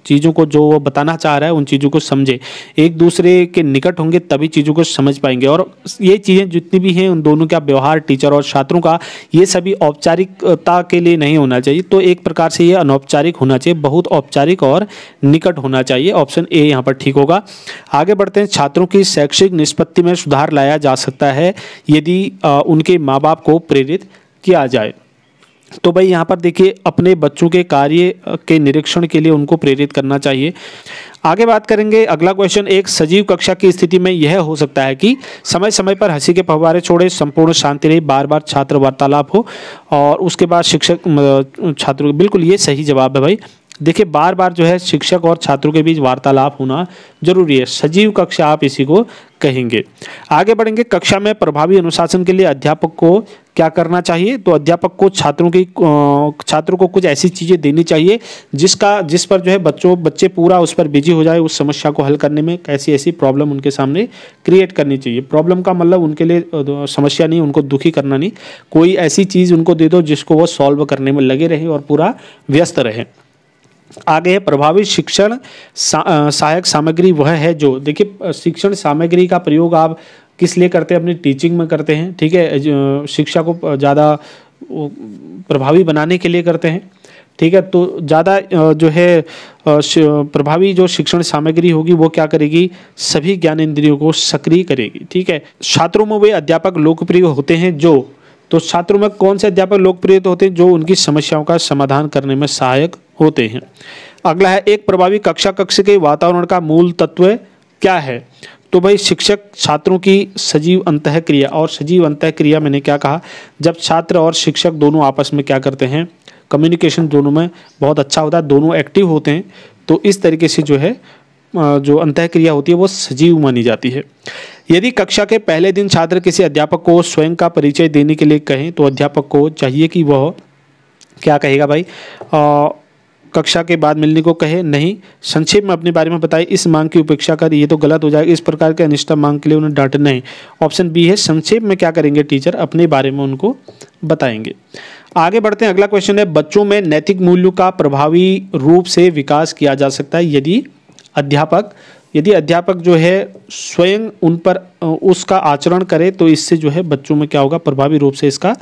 चीज़ों को जो वो बताना चाह रहा है उन चीज़ों को समझे एक दूसरे के निकट होंगे तभी चीज़ों को समझ पाएंगे और ये चीज़ें जितनी भी हैं उन दोनों का व्यवहार टीचर और छात्रों का ये सभी औपचारिकता के लिए नहीं होना चाहिए तो एक प्रकार से ये अनौपचारिक होना चाहिए बहुत औपचारिक और निकट होना चाहिए ऑप्शन ए यहाँ पर ठीक ठीक होगा आगे बढ़ते हैं छात्रों की शैक्षिक निष्पत्ति में सुधार लाया जा सकता है यदि उनके माँ बाप को प्रेरित किया जाए तो भाई यहाँ पर देखिए अपने बच्चों के कार्य के निरीक्षण के लिए उनको प्रेरित करना चाहिए आगे बात करेंगे अगला क्वेश्चन एक सजीव कक्षा की स्थिति में यह हो सकता है कि समय समय पर हंसी के फवारे छोड़े संपूर्ण शांति रहे बार बार छात्र वार्तालाप हो और उसके बाद शिक्षक छात्रों बिल्कुल ये सही जवाब है भाई देखिए बार बार जो है शिक्षक और छात्रों के बीच वार्तालाप होना जरूरी है सजीव कक्षा आप इसी को कहेंगे आगे बढ़ेंगे कक्षा में प्रभावी अनुशासन के लिए अध्यापक को क्या करना चाहिए तो अध्यापक को छात्रों की छात्रों को कुछ ऐसी चीज़ें देनी चाहिए जिसका जिस पर जो है बच्चों बच्चे पूरा उस पर बिजी हो जाए उस समस्या को हल करने में कैसी ऐसी प्रॉब्लम उनके सामने क्रिएट करनी चाहिए प्रॉब्लम का मतलब उनके लिए समस्या नहीं उनको दुखी करना नहीं कोई ऐसी चीज़ उनको दे दो जिसको वो सॉल्व करने में लगे रहें और पूरा व्यस्त रहें आगे है प्रभावी शिक्षण सा, सहायक सामग्री वह है जो देखिए शिक्षण सामग्री का प्रयोग आप किस लिए करते हैं अपनी टीचिंग में करते हैं ठीक है शिक्षा को ज़्यादा प्रभावी बनाने के लिए करते हैं ठीक है तो ज़्यादा जो है प्रभावी जो शिक्षण सामग्री होगी वो क्या करेगी सभी ज्ञान इंद्रियों को सक्रिय करेगी ठीक है छात्रों में वे अध्यापक लोकप्रिय होते हैं जो तो छात्रों में कौन से अध्यापक लोकप्रिय होते हैं जो उनकी समस्याओं का समाधान करने में सहायक होते हैं अगला है एक प्रभावी कक्षा कक्ष के वातावरण का मूल तत्व क्या है तो भाई शिक्षक छात्रों की सजीव अंतः क्रिया और सजीव अंतः क्रिया मैंने क्या कहा जब छात्र और शिक्षक दोनों आपस में क्या करते हैं कम्युनिकेशन दोनों में बहुत अच्छा होता है दोनों एक्टिव होते हैं तो इस तरीके से जो है जो अंतः क्रिया होती है वो सजीव मानी जाती है यदि कक्षा के पहले दिन छात्र किसी अध्यापक को स्वयं का परिचय देने के लिए कहें तो अध्यापक को चाहिए कि वह क्या कहेगा भाई आ, कक्षा के बाद मिलने को कहे नहीं संक्षेप में अपने बारे में बताए इस मांग की उपेक्षा कर ये तो गलत हो जाएगा इस प्रकार के अनिष्ठा मांग के लिए उन्हें डांट नहीं ऑप्शन बी है संक्षेप में क्या करेंगे टीचर अपने बारे में उनको बताएंगे आगे बढ़ते हैं अगला क्वेश्चन है बच्चों में नैतिक मूल्यों का प्रभावी रूप से विकास किया जा सकता है यदि अध्यापक यदि अध्यापक जो है स्वयं उन पर उसका आचरण करे तो इससे जो है बच्चों में क्या होगा प्रभावी रूप से इसका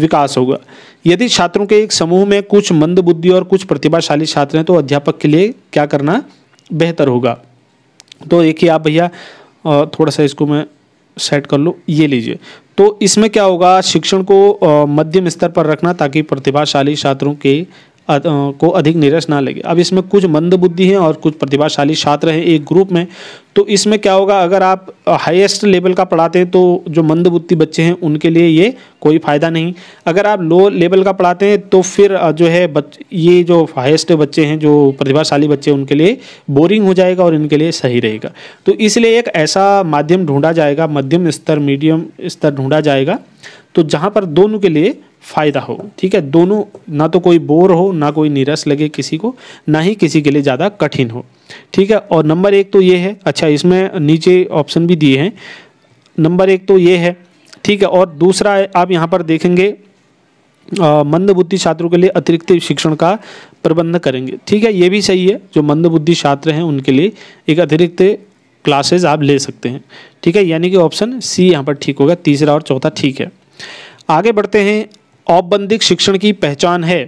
विकास होगा यदि छात्रों के एक समूह में कुछ मंदबुद्धि और कुछ प्रतिभाशाली छात्र हैं तो अध्यापक के लिए क्या करना बेहतर होगा तो देखिए आप भैया थोड़ा सा इसको मैं सेट कर लो ये लीजिए तो इसमें क्या होगा शिक्षण को मध्यम स्तर पर रखना ताकि प्रतिभाशाली छात्रों के आ, को अधिक निरस ना लगे अब इसमें कुछ मंदबुद्धि हैं और कुछ प्रतिभाशाली छात्र हैं एक ग्रुप में तो इसमें क्या होगा अगर आप हाईएस्ट लेवल का पढ़ाते हैं तो जो मंदबुद्धि बच्चे हैं उनके लिए ये कोई फ़ायदा नहीं अगर आप लो लेवल का पढ़ाते हैं तो फिर जो है बच ये जो हाईएस्ट बच्चे हैं जो प्रतिभाशाली बच्चे हैं उनके लिए बोरिंग हो जाएगा और इनके लिए सही रहेगा तो इसलिए एक ऐसा माध्यम ढूंढा जाएगा मध्यम स्तर मीडियम स्तर ढूंढा जाएगा तो जहाँ पर दोनों के लिए फ़ायदा हो ठीक है दोनों ना तो कोई बोर हो ना कोई निरस लगे किसी को ना ही किसी के लिए ज़्यादा कठिन हो ठीक है और नंबर एक तो ये है अच्छा इसमें नीचे ऑप्शन भी दिए हैं नंबर एक तो ये है ठीक है और दूसरा आप यहाँ पर देखेंगे मंदबुद्धि छात्रों के लिए अतिरिक्त शिक्षण का प्रबंध करेंगे ठीक है ये भी सही है जो मंदबुद्धि छात्र हैं उनके लिए एक अतिरिक्त क्लासेज आप ले सकते हैं ठीक है यानी कि ऑप्शन सी यहाँ पर ठीक होगा तीसरा और चौथा ठीक है आगे बढ़ते हैं औपबंधिक शिक्षण की पहचान है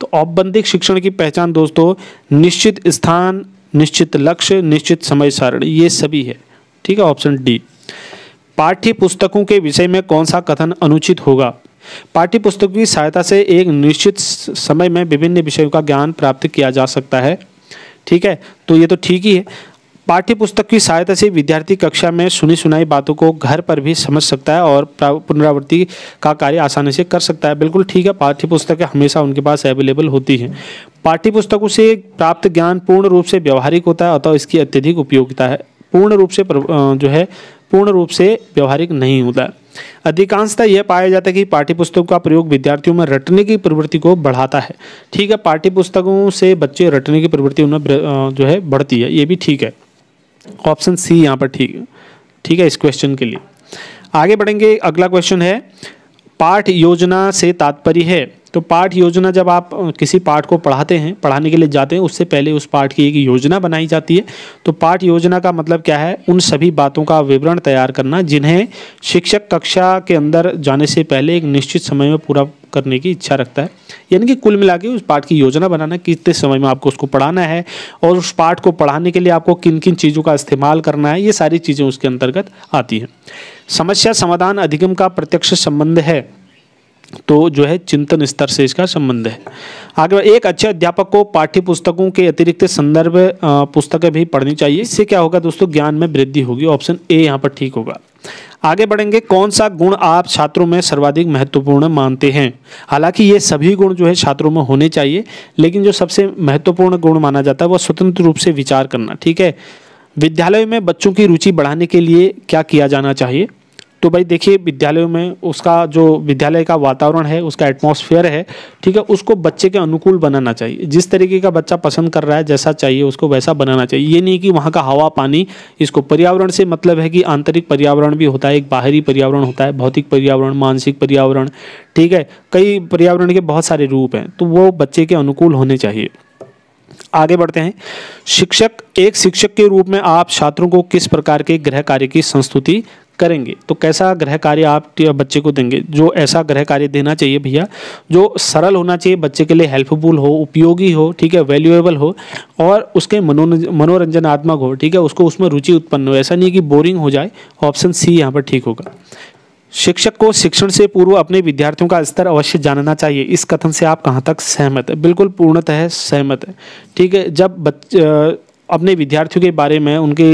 तो औपबंधिक शिक्षण की पहचान दोस्तों निश्चित स्थान निश्चित लक्ष्य निश्चित समय सारणी ये सभी है ठीक है ऑप्शन डी पाठ्य पुस्तकों के विषय में कौन सा कथन अनुचित होगा पाठ्य पुस्तक की सहायता से एक निश्चित समय में विभिन्न विषयों का ज्ञान प्राप्त किया जा सकता है ठीक है तो ये तो ठीक ही है पाठ्य पुस्तक की सहायता से विद्यार्थी कक्षा में सुनी सुनाई बातों को घर पर भी समझ सकता है और पुनरावृत्ति का कार्य आसानी से कर सकता है बिल्कुल ठीक है पाठ्य हमेशा उनके पास अवेलेबल होती हैं पाठ्य पुस्तकों से प्राप्त ज्ञान पूर्ण रूप से व्यवहारिक होता है अतः इसकी अत्यधिक उपयोगिता है पूर्ण रूप से जो है पूर्ण रूप से व्यवहारिक नहीं होता अधिकांशता यह पाया जाता है कि पाठ्यपुस्तकों का प्रयोग विद्यार्थियों में रटने की प्रवृत्ति को बढ़ाता है ठीक है पाठ्यपुस्तकों से बच्चे रटने की प्रवृत्ति उन्हें जो है बढ़ती है ये भी ठीक है ऑप्शन सी यहाँ पर ठीक ठीक है इस क्वेश्चन के लिए आगे बढ़ेंगे अगला क्वेश्चन है पाठ योजना से तात्पर्य है तो पाठ योजना जब आप किसी पाठ को पढ़ाते हैं पढ़ाने के लिए जाते हैं उससे पहले उस पाठ की एक योजना बनाई जाती है तो पाठ योजना का मतलब क्या है उन सभी बातों का विवरण तैयार करना जिन्हें शिक्षक कक्षा के अंदर जाने से पहले एक निश्चित समय में पूरा करने की इच्छा रखता है यानी कि कुल मिला उस पाठ की योजना बनाना कितने समय में आपको उसको पढ़ाना है और उस पाठ को पढ़ाने के लिए आपको किन किन चीज़ों का इस्तेमाल करना है ये सारी चीज़ें उसके अंतर्गत आती हैं समस्या समाधान अधिगम का प्रत्यक्ष संबंध है तो जो है चिंतन स्तर से इसका संबंध है आगे एक अच्छे अध्यापक को पाठ्य पुस्तकों के अतिरिक्त संदर्भ पुस्तकें भी पढ़नी चाहिए इससे क्या होगा दोस्तों ज्ञान में वृद्धि होगी ऑप्शन ए यहाँ पर ठीक होगा आगे बढ़ेंगे कौन सा गुण आप छात्रों में सर्वाधिक महत्वपूर्ण मानते हैं हालांकि ये सभी गुण जो है छात्रों में होने चाहिए लेकिन जो सबसे महत्वपूर्ण गुण माना जाता है वह स्वतंत्र रूप से विचार करना ठीक है विद्यालय में बच्चों की रुचि बढ़ाने के लिए क्या किया जाना चाहिए तो भाई देखिए विद्यालयों में उसका जो विद्यालय का वातावरण है उसका एटमॉस्फेयर है ठीक है उसको बच्चे के अनुकूल बनाना चाहिए जिस तरीके का बच्चा पसंद कर रहा है जैसा चाहिए उसको वैसा बनाना चाहिए ये नहीं कि वहाँ का हवा पानी इसको पर्यावरण से मतलब है कि आंतरिक पर्यावरण भी होता है एक बाहरी पर्यावरण होता है भौतिक पर्यावरण मानसिक पर्यावरण ठीक है कई पर्यावरण के बहुत सारे रूप हैं तो वो बच्चे के अनुकूल होने चाहिए आगे बढ़ते हैं शिक्षक एक शिक्षक के रूप में आप छात्रों को किस प्रकार के गृह कार्य की संस्तुति करेंगे तो कैसा गृह कार्य आप बच्चे को देंगे जो ऐसा गृह कार्य देना चाहिए भैया जो सरल होना चाहिए बच्चे के लिए हेल्पफुल हो उपयोगी हो ठीक है वैल्यूएबल हो और उसके मनोरंजनात्मक हो ठीक है उसको उसमें रुचि उत्पन्न हो ऐसा नहीं कि बोरिंग हो जाए ऑप्शन सी यहाँ पर ठीक होगा शिक्षक को शिक्षण से पूर्व अपने विद्यार्थियों का स्तर अवश्य जानना चाहिए इस कथन से आप कहाँ तक सहमत है बिल्कुल पूर्णतः सहमत है ठीक है जब बच्चे अपने विद्यार्थियों के बारे में उनके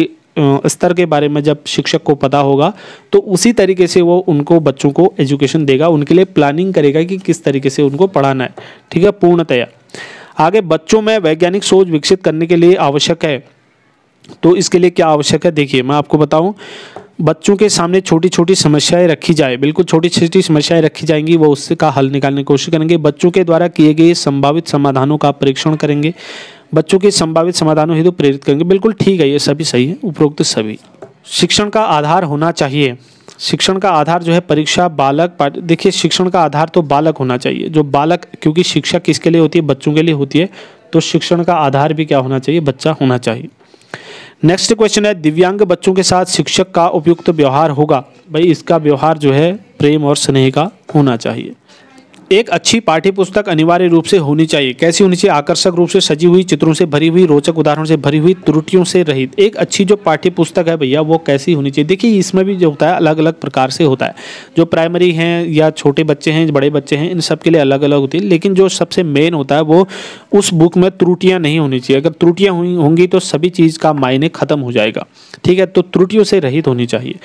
स्तर के बारे में जब शिक्षक को पता होगा तो उसी तरीके से वो उनको बच्चों को एजुकेशन देगा उनके लिए प्लानिंग करेगा कि किस तरीके से उनको पढ़ाना है ठीक है पूर्णतया आगे बच्चों में वैज्ञानिक सोच विकसित करने के लिए आवश्यक है तो इसके लिए क्या आवश्यक है देखिए मैं आपको बताऊं बच्चों के सामने छोटी छोटी समस्याएं रखी जाए बिल्कुल छोटी छोटी समस्याएं रखी जाएंगी वो का हल निकालने की कोशिश करेंगे बच्चों के द्वारा किए गए संभावित समाधानों का परीक्षण करेंगे बच्चों के संभावित समाधानों हेतु प्रेरित करेंगे बिल्कुल ठीक है ये सभी सही है उपरोक्त सभी शिक्षण का आधार होना चाहिए शिक्षण का आधार जो है परीक्षा बालक देखिए शिक्षण का आधार तो बालक होना चाहिए जो बालक क्योंकि शिक्षा किसके लिए होती है बच्चों के लिए होती है तो शिक्षण का आधार भी क्या होना चाहिए बच्चा होना चाहिए नेक्स्ट क्वेश्चन है दिव्यांग बच्चों के साथ शिक्षक का उपयुक्त व्यवहार होगा भाई इसका व्यवहार जो है प्रेम और स्नेह का होना चाहिए एक अच्छी पाठ्य पुस्तक अनिवार्य रूप से होनी चाहिए कैसी होनी चाहिए आकर्षक रूप से सजी हुई चित्रों से भरी हुई रोचक उदाहरण से भरी हुई त्रुटियों से रहित एक अच्छी जो पाठ्य पुस्तक है भैया वो कैसी होनी चाहिए देखिए इसमें भी जो होता है अलग अलग प्रकार से होता है जो प्राइमरी हैं या छोटे बच्चे हैं बड़े बच्चे हैं इन सब लिए अलग अलग होती है लेकिन जो सबसे मेन होता है वो उस बुक में त्रुटियाँ नहीं होनी चाहिए अगर त्रुटियाँ हुई होंगी तो सभी चीज़ का मायने ख़त्म हो जाएगा ठीक है तो त्रुटियों से रहित होनी चाहिए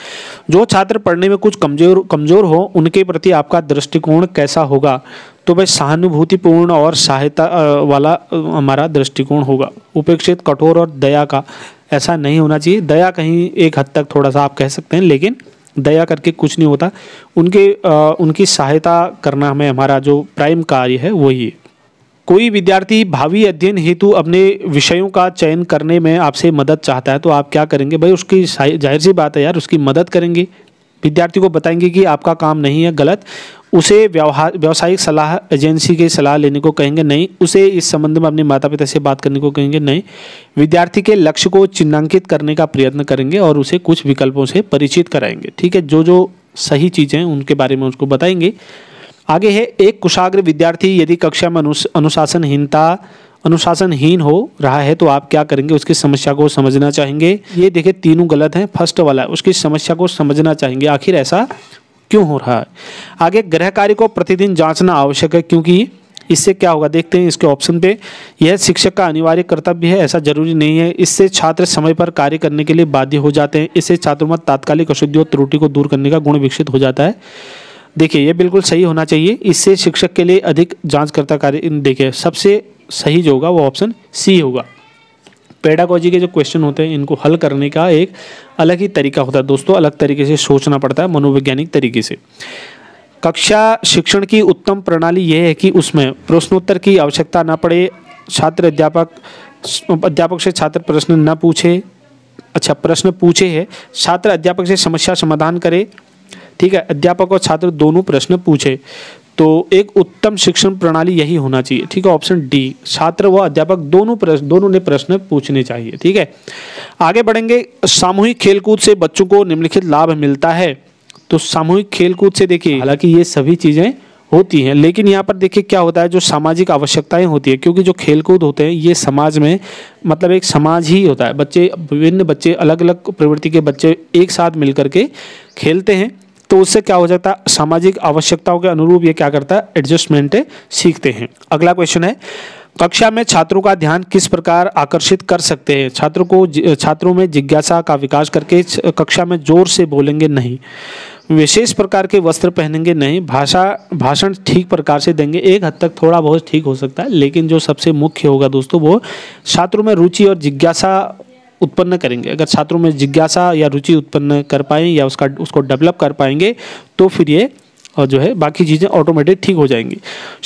जो छात्र पढ़ने में कुछ कमजोर कमज़ोर हो उनके प्रति आपका दृष्टिकोण कैसा होगा होगा तो भाई सहानुभूतिपूर्ण और सहायता वाला हमारा दृष्टिकोण होगा उपेक्षित कठोर और दया का ऐसा नहीं होना चाहिए दया कहीं एक हद तक थोड़ा सा आप कह सकते हैं लेकिन दया करके कुछ नहीं होता उनके आ, उनकी सहायता करना हमें हमारा जो प्राइम कार्य है वही है कोई विद्यार्थी भावी अध्ययन हेतु अपने विषयों का चयन करने में आपसे मदद चाहता है तो आप क्या करेंगे भाई उसकी जाहिर सी बात है यार उसकी मदद करेंगे विद्यार्थी को बताएंगे कि आपका काम नहीं है गलत उसे व्यवहार व्यावसायिक सलाह एजेंसी की सलाह लेने को कहेंगे नहीं उसे इस संबंध में अपने माता पिता से बात करने को कहेंगे नहीं विद्यार्थी के लक्ष्य को चिन्हांकित करने का प्रयत्न करेंगे और उसे कुछ विकल्पों से परिचित कराएंगे ठीक है जो जो सही चीज़ें उनके बारे में उसको बताएंगे आगे है एक कुशाग्र विद्यार्थी यदि कक्षा में अनुशासनहीनता अनुशासनहीन हो रहा है तो आप क्या करेंगे उसकी समस्या को समझना चाहेंगे ये देखिए तीनों गलत हैं फर्स्ट वाला उसकी समस्या को समझना चाहेंगे आखिर ऐसा क्यों हो रहा है आगे ग्रह कार्य को प्रतिदिन जांचना आवश्यक है क्योंकि इससे क्या होगा देखते हैं इसके ऑप्शन पे यह शिक्षक का अनिवार्य कर्तव्य है ऐसा जरूरी नहीं है इससे छात्र समय पर कार्य करने के लिए बाध्य हो जाते हैं इससे छात्रों में तात्कालिक अशुद्धि और त्रुटि को दूर करने का गुण विकसित हो जाता है देखिए यह बिल्कुल सही होना चाहिए इससे शिक्षक के लिए अधिक जाँचकर्ता कार्य देखिए सबसे सही जो होगा वो ऑप्शन सी होगा पेडागोजी के जो क्वेश्चन होते हैं इनको हल करने का एक अलग ही तरीका होता है दोस्तों अलग तरीके से सोचना पड़ता है मनोवैज्ञानिक तरीके से कक्षा शिक्षण की उत्तम प्रणाली यह है कि उसमें प्रश्नोत्तर की आवश्यकता न पड़े छात्र अध्यापक अध्यापक से छात्र प्रश्न न पूछे अच्छा प्रश्न पूछे है छात्र अध्यापक से समस्या समाधान करे ठीक है अध्यापक और छात्र दोनों प्रश्न पूछे तो एक उत्तम शिक्षण प्रणाली यही होना चाहिए ठीक है ऑप्शन डी छात्र व अध्यापक दोनों प्रश्न दोनों ने प्रश्न पूछने चाहिए ठीक है आगे बढ़ेंगे सामूहिक खेलकूद से बच्चों को निम्नलिखित लाभ मिलता है तो सामूहिक खेलकूद से देखिए हालांकि ये सभी चीज़ें होती हैं लेकिन यहाँ पर देखिए क्या होता है जो सामाजिक आवश्यकताएं होती है क्योंकि जो खेलकूद होते हैं ये समाज में मतलब एक समाज ही होता है बच्चे विभिन्न बच्चे अलग अलग प्रवृत्ति के बच्चे एक साथ मिलकर के खेलते हैं तो उससे क्या हो जाता है सामाजिक आवश्यकताओं के अनुरूप ये क्या करता है एडजस्टमेंट सीखते हैं अगला क्वेश्चन है कक्षा में छात्रों का ध्यान किस प्रकार आकर्षित कर सकते हैं छात्रों को छात्रों में जिज्ञासा का विकास करके कक्षा में जोर से बोलेंगे नहीं विशेष प्रकार के वस्त्र पहनेंगे नहीं भाषा भाषण ठीक प्रकार से देंगे एक हद तक थोड़ा बहुत ठीक हो सकता है लेकिन जो सबसे मुख्य होगा दोस्तों वो छात्रों में रुचि और जिज्ञासा उत्पन्न करेंगे अगर छात्रों में जिज्ञासा या रुचि उत्पन्न कर पाएँ या उसका उसको डेवलप कर पाएंगे तो फिर ये और जो है बाकी चीज़ें ऑटोमेटिक ठीक हो जाएंगी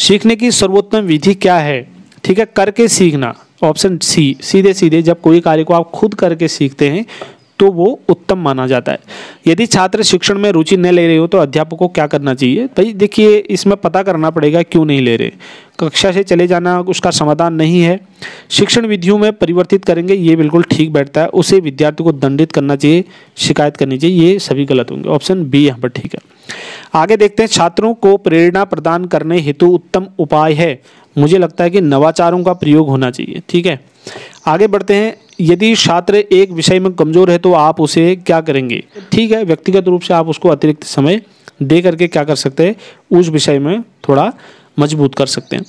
सीखने की सर्वोत्तम विधि क्या है ठीक है करके सीखना ऑप्शन सी सीधे सीधे जब कोई कार्य को आप खुद करके सीखते हैं तो वो उत्तम माना जाता है यदि छात्र शिक्षण में रुचि न ले रहे हो तो अध्यापक को क्या करना चाहिए भाई देखिए इसमें पता करना पड़ेगा क्यों नहीं ले रहे कक्षा से चले जाना उसका समाधान नहीं है शिक्षण विधियों में परिवर्तित करेंगे ये बिल्कुल ठीक बैठता है उसे विद्यार्थी को दंडित करना चाहिए शिकायत करनी चाहिए ये सभी गलत होंगे ऑप्शन बी यहाँ पर ठीक है आगे देखते हैं छात्रों को प्रेरणा प्रदान करने हेतु उत्तम उपाय है मुझे लगता है कि नवाचारों का प्रयोग होना चाहिए ठीक है आगे बढ़ते हैं यदि छात्र एक विषय में कमजोर है तो आप उसे क्या करेंगे ठीक है व्यक्तिगत रूप से आप उसको अतिरिक्त समय दे करके क्या कर सकते हैं उस विषय में थोड़ा मजबूत कर सकते हैं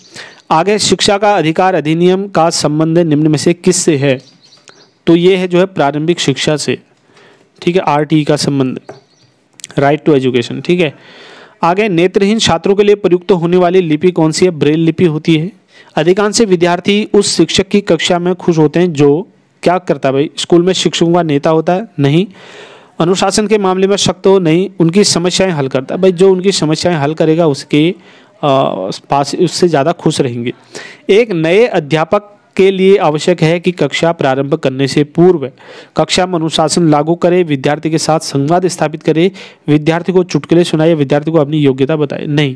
आगे शिक्षा का अधिकार अधिनियम का संबंध निम्न में से किस से है तो ये है जो है प्रारंभिक शिक्षा से ठीक है आर का संबंध राइट टू एजुकेशन ठीक है आगे नेत्रहीन छात्रों के लिए प्रयुक्त होने वाली लिपि कौन सी है ब्रेल लिपि होती है अधिकांश विद्यार्थी उस शिक्षक की कक्षा में खुश होते हैं जो क्या करता है भाई स्कूल में शिक्षकों का नेता होता है नहीं अनुशासन के मामले में सख्त हो नहीं उनकी समस्याएं हल करता है भाई जो उनकी समस्याएं हल करेगा उसके पास उससे ज़्यादा खुश रहेंगे एक नए अध्यापक के लिए आवश्यक है कि कक्षा प्रारंभ करने से पूर्व कक्षा में अनुशासन लागू करें विद्यार्थी के साथ संवाद स्थापित करें विद्यार्थी को चुटकुले सुनाए विद्यार्थी को अपनी योग्यता बताए नहीं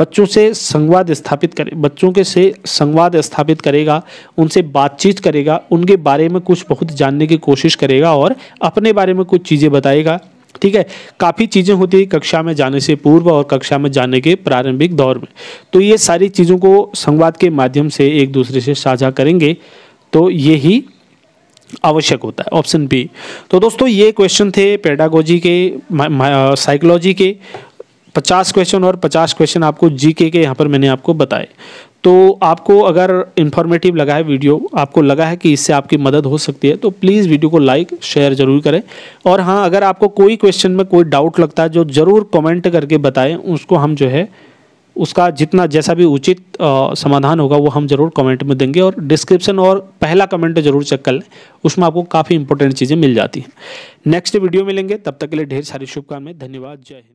बच्चों से संवाद स्थापित करें बच्चों के से संवाद स्थापित करेगा उनसे बातचीत करेगा उनके बारे में कुछ बहुत जानने की कोशिश करेगा और अपने बारे में कुछ चीज़ें बताएगा ठीक है काफ़ी चीज़ें होती है कक्षा में जाने से पूर्व और कक्षा में जाने के प्रारंभिक दौर में तो ये सारी चीज़ों को संवाद के माध्यम से एक दूसरे से साझा करेंगे तो ये ही आवश्यक होता है ऑप्शन बी तो दोस्तों ये क्वेश्चन थे पेडागोजी के साइकोलॉजी के पचास क्वेश्चन और पचास क्वेश्चन आपको जीके के यहाँ पर मैंने आपको बताए तो आपको अगर इन्फॉर्मेटिव लगा है वीडियो आपको लगा है कि इससे आपकी मदद हो सकती है तो प्लीज़ वीडियो को लाइक शेयर ज़रूर करें और हाँ अगर आपको कोई क्वेश्चन में कोई डाउट लगता है जो ज़रूर कमेंट करके बताएं उसको हम जो है उसका जितना जैसा भी उचित समाधान होगा वो हम ज़रूर कमेंट में देंगे और डिस्क्रिप्शन और पहला कमेंट ज़रूर चेक कर लें उसमें आपको काफ़ी इंपॉर्टेंट चीज़ें मिल जाती हैं नेक्स्ट वीडियो में लेंगे तब तक के लिए ढेर सारी शुभकामनाएं धन्यवाद जय हिंद